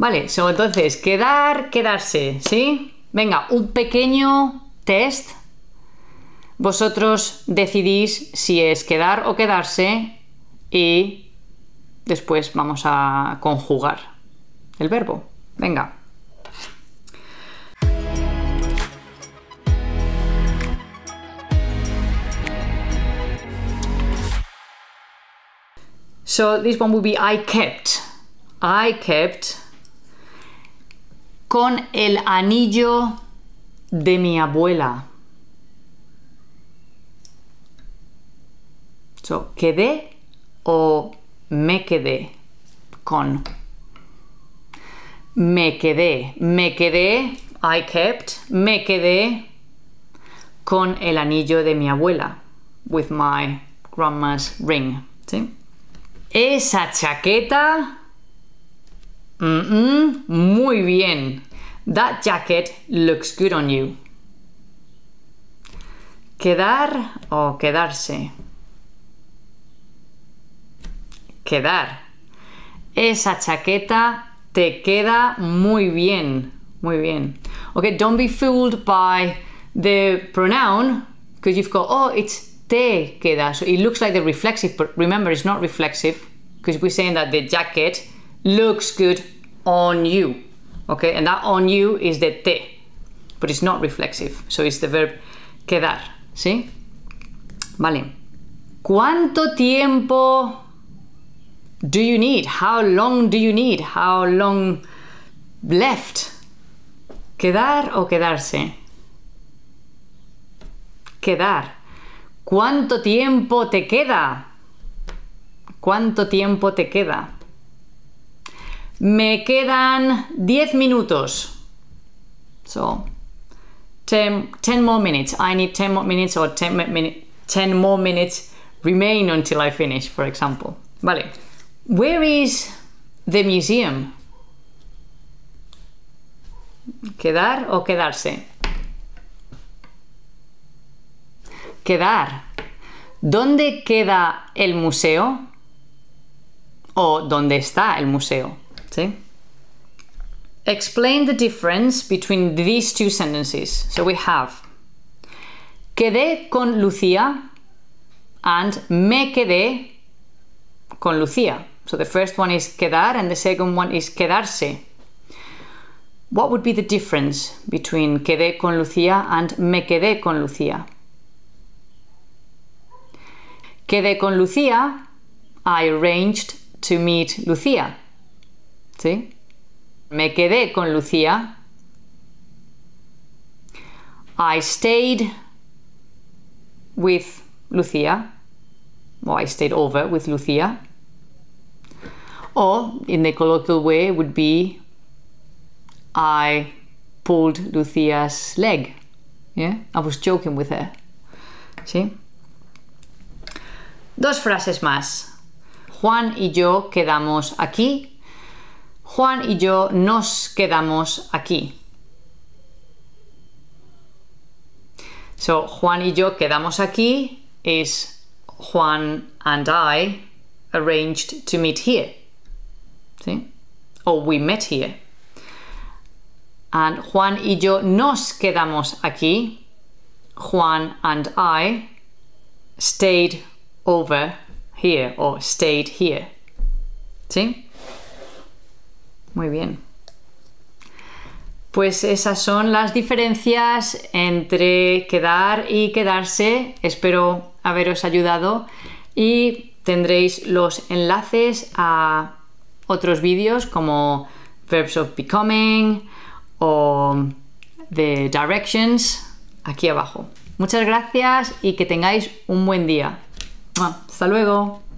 Vale, so, entonces, quedar, quedarse, ¿sí? Venga, un pequeño test. Vosotros decidís si es quedar o quedarse y después vamos a conjugar el verbo. Venga. So this one will be I kept. I kept con el anillo de mi abuela. So, quedé o me quedé con. Me quedé, me quedé, I kept, me quedé con el anillo de mi abuela, with my grandma's ring. ¿sí? Esa chaqueta, muy bien. That jacket looks good on you. Quedar o quedarse. Quedar. Esa chaqueta te queda muy bien. Muy bien. Okay, don't be fooled by the pronoun because you've got, oh, it's te queda. So it looks like the reflexive, but remember, it's not reflexive because we're saying that the jacket looks good on you. Okay, and that on you is the te, but it's not reflexive, so it's the verb quedar, ¿sí? Vale. ¿Cuánto tiempo do you need? How long do you need? How long left? ¿Quedar o quedarse? Quedar. ¿Cuánto tiempo te queda? ¿Cuánto tiempo te queda? Me quedan 10 minutos. So, 10, more minutes. I need 10 more minutes or 10, more minutes remain until I finish, for example. Vale. Where is the museum? ¿Quedar o quedarse? Quedar. ¿Dónde queda el museo? ¿O dónde está el museo? See? Explain the difference between these two sentences. So we have quedé con Lucía and me quedé con Lucía. So the first one is quedar and the second one is quedarse. What would be the difference between quedé con Lucía and me quedé con Lucía? Quedé con Lucía, I arranged to meet Lucía. ¿sí? Me quedé con Lucía. I stayed with Lucía. or I stayed over with Lucía. Or, in the colloquial way, would be I pulled Lucía's leg. Yeah? I was joking with her. Dos frases más. Juan y yo quedamos aquí Juan y yo nos quedamos aquí. So, Juan y yo quedamos aquí is Juan and I arranged to meet here. ¿Sí? O we met here. And Juan y yo nos quedamos aquí. Juan and I stayed over here or stayed here. ¿Sí? Muy bien. Pues esas son las diferencias entre quedar y quedarse. Espero haberos ayudado y tendréis los enlaces a otros vídeos como Verbs of Becoming o The Directions aquí abajo. Muchas gracias y que tengáis un buen día. Hasta luego.